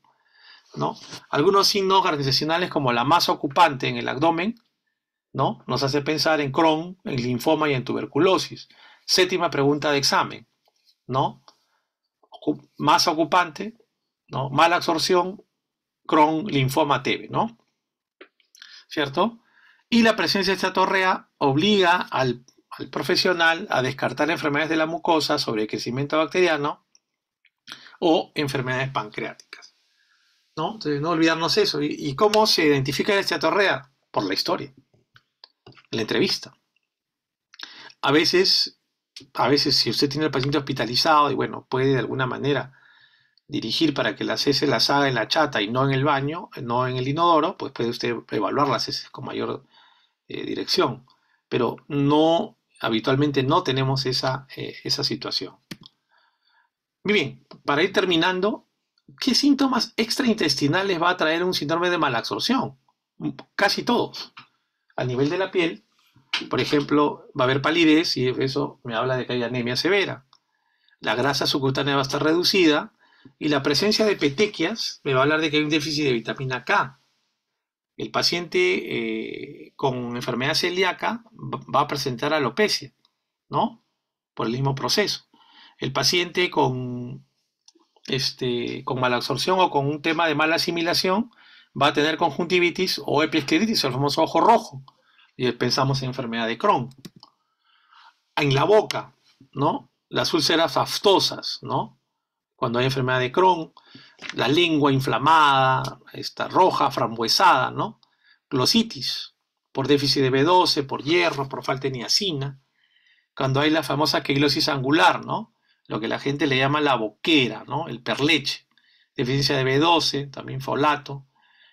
¿no? Algunos signos organizacionales como la masa ocupante en el abdomen ¿no? Nos hace pensar en Crohn, en linfoma y en tuberculosis. Séptima pregunta de examen, ¿no? Más ocupante, ¿no? Mala absorción, Crohn, linfoma, TB, ¿no? ¿Cierto? Y la presencia de esta torrea obliga al, profesional a descartar enfermedades de la mucosa sobre crecimiento bacteriano o enfermedades pancreáticas. ¿no? Entonces, no olvidarnos eso. ¿Y, cómo se identifica la estatorrea? Por la historia la entrevista. A veces, a veces si usted tiene al paciente hospitalizado y bueno, puede de alguna manera dirigir para que las heces las haga en la chata y no en el baño, no en el inodoro, pues puede usted evaluar las heces con mayor eh, dirección. Pero no, habitualmente no tenemos esa, eh, esa situación. Muy bien, para ir terminando, ¿qué síntomas extraintestinales va a traer un síndrome de absorción? Casi todos a nivel de la piel, por ejemplo, va a haber palidez y eso me habla de que hay anemia severa. La grasa subcutánea va a estar reducida y la presencia de petequias me va a hablar de que hay un déficit de vitamina K. El paciente eh, con enfermedad celíaca va a presentar alopecia, ¿no? Por el mismo proceso. El paciente con, este, con malabsorción o con un tema de mala asimilación va a tener conjuntivitis o episcleritis, el famoso ojo rojo. Y pensamos en enfermedad de Crohn. En la boca, ¿no? Las úlceras aftosas, ¿no? Cuando hay enfermedad de Crohn, la lengua inflamada, está roja, frambuesada, ¿no? Glositis, por déficit de B12, por hierro, por falta de niacina. Cuando hay la famosa quilosis angular, ¿no? Lo que la gente le llama la boquera, ¿no? El perleche. Deficiencia de B12, también folato,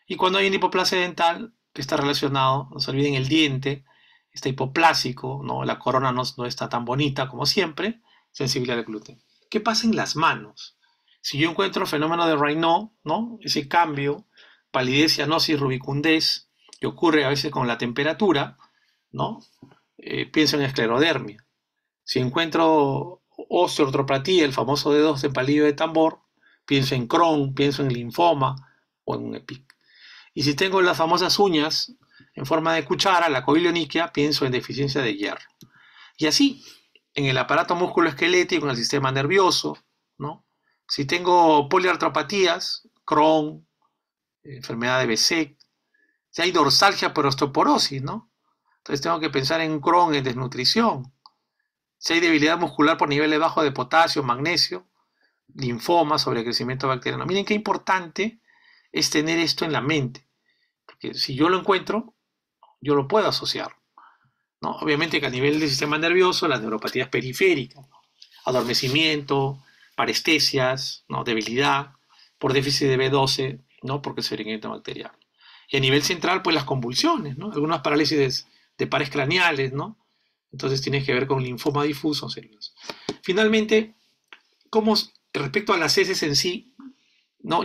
y cuando hay una hipoplasia dental, que está relacionado, no se olviden el diente, está hipoplásico, ¿no? la corona no, está tan bonita como siempre, sensibilidad al gluten. ¿Qué pasa en las manos? Si yo encuentro fenómeno de Raynaud, ¿no? ese cambio, palidez, cianosis, rubicundez, que ocurre a veces con la temperatura, ¿no? Eh, pienso en esclerodermia. Si encuentro osteoartropatía, el famoso dedos de palillo de tambor, pienso en Crohn, pienso en linfoma o en un y si tengo las famosas uñas en forma de cuchara, la coilioniquia, pienso en deficiencia de hierro. Y así, en el aparato musculoesquelético, en el sistema nervioso, ¿no? Si tengo poliartropatías, Crohn, enfermedad de BSEC, si hay dorsalgia por osteoporosis, ¿no? Entonces tengo que pensar en Crohn, en desnutrición. Si hay debilidad muscular por niveles bajos de potasio, magnesio, linfoma, sobrecrecimiento bacteriano. Miren qué importante es tener esto en la mente si yo lo encuentro, yo lo puedo asociar. ¿no? Obviamente que a nivel del sistema nervioso, las neuropatías periféricas, adormecimiento, parestesias, ¿no? debilidad, por déficit de B12, ¿no? porque es reinienta bacterial. Y a nivel central, pues las convulsiones, algunas parálisis de, pares craneales, ¿no? entonces tiene que ver con linfoma difuso. Células. Finalmente, respecto a las heces en sí,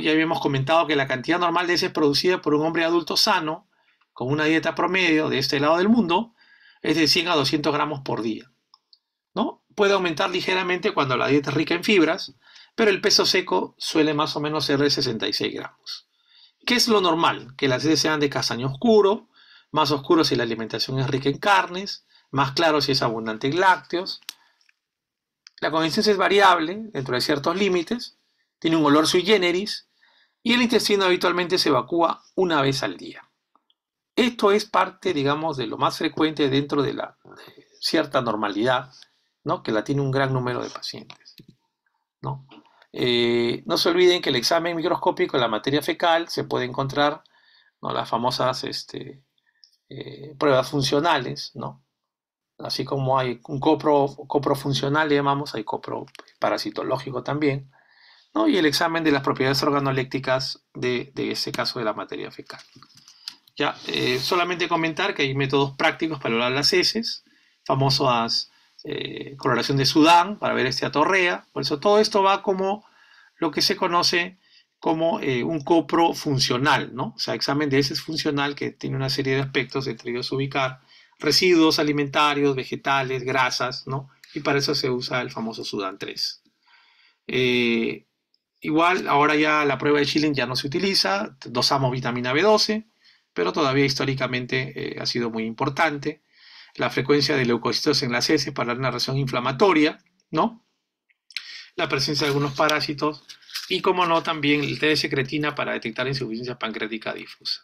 ya habíamos comentado que la cantidad normal de ese producida por un hombre adulto sano, con una dieta promedio de este lado del mundo, es de 100 a 200 gramos por día. ¿no? Puede aumentar ligeramente cuando la dieta es rica en fibras, pero el peso seco suele más o menos ser de 66 gramos. ¿Qué es lo normal? Que las heces sean de castaño oscuro, más oscuro si la alimentación es rica en carnes, más claro si es abundante en lácteos. La consistencia es variable dentro de ciertos límites, tiene un olor sui generis y el intestino habitualmente se evacúa una vez al día. Esto es parte, digamos, de lo más frecuente dentro de la cierta normalidad, ¿no? que la tiene un gran número de pacientes. ¿no? Eh, no se olviden que el examen microscópico de la materia fecal se puede encontrar ¿no? las famosas este, eh, pruebas funcionales, ¿no? así como hay un copro, copro funcional, llamamos, hay copro parasitológico también y el examen de las propiedades organolécticas de, este ese caso de la materia fecal. Ya, eh, solamente comentar que hay métodos prácticos para lograr las heces, famosas eh, coloración de Sudán para ver este atorrea. Por eso todo esto va como lo que se conoce como eh, un copro funcional, ¿no? O sea, examen de heces funcional que tiene una serie de aspectos, entre ellos ubicar residuos alimentarios, vegetales, grasas, ¿no? Y para eso se usa el famoso Sudán 3. Igual, ahora ya la prueba de Schilling ya no se utiliza, dosamos vitamina B12, pero todavía históricamente eh, ha sido muy importante. La frecuencia de leucocitos en las heces para una reacción inflamatoria, ¿no? La presencia de algunos parásitos y, como no, también el test de secretina para detectar insuficiencia pancreática difusa.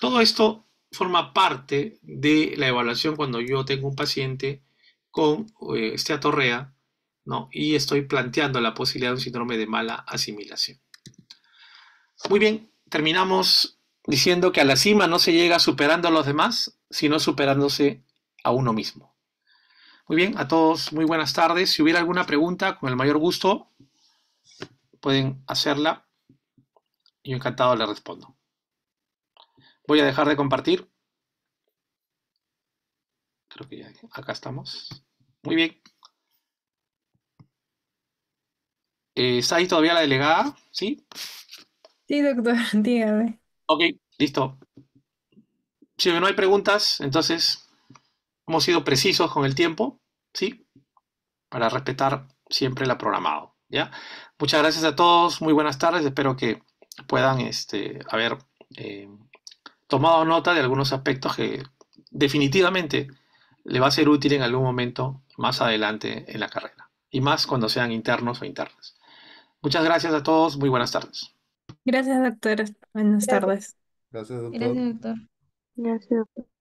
Todo esto forma parte de la evaluación cuando yo tengo un paciente con eh, esteatorrea y estoy planteando la posibilidad de un síndrome de mala asimilación. Muy bien, terminamos diciendo que a la cima no se llega superando a los demás, sino superándose a uno mismo. Muy bien, a todos muy buenas tardes. Si hubiera alguna pregunta, con el mayor gusto pueden hacerla. y encantado le respondo. Voy a dejar de compartir. Creo que ya acá estamos. Muy bien. Eh, ¿Está ahí todavía la delegada? ¿Sí? Sí, doctor, <laughs> dígame. Ok, listo. Si no hay preguntas, entonces hemos sido precisos con el tiempo, ¿sí? Para respetar siempre la programado, ¿ya? Muchas gracias a todos, muy buenas tardes, espero que puedan este, haber eh, tomado nota de algunos aspectos que definitivamente le va a ser útil en algún momento más adelante en la carrera, y más cuando sean internos o internas. Muchas gracias a todos. Muy buenas tardes. Gracias, doctor. Buenas tardes. Gracias, doctor. Gracias, doctor. Gracias, doctor.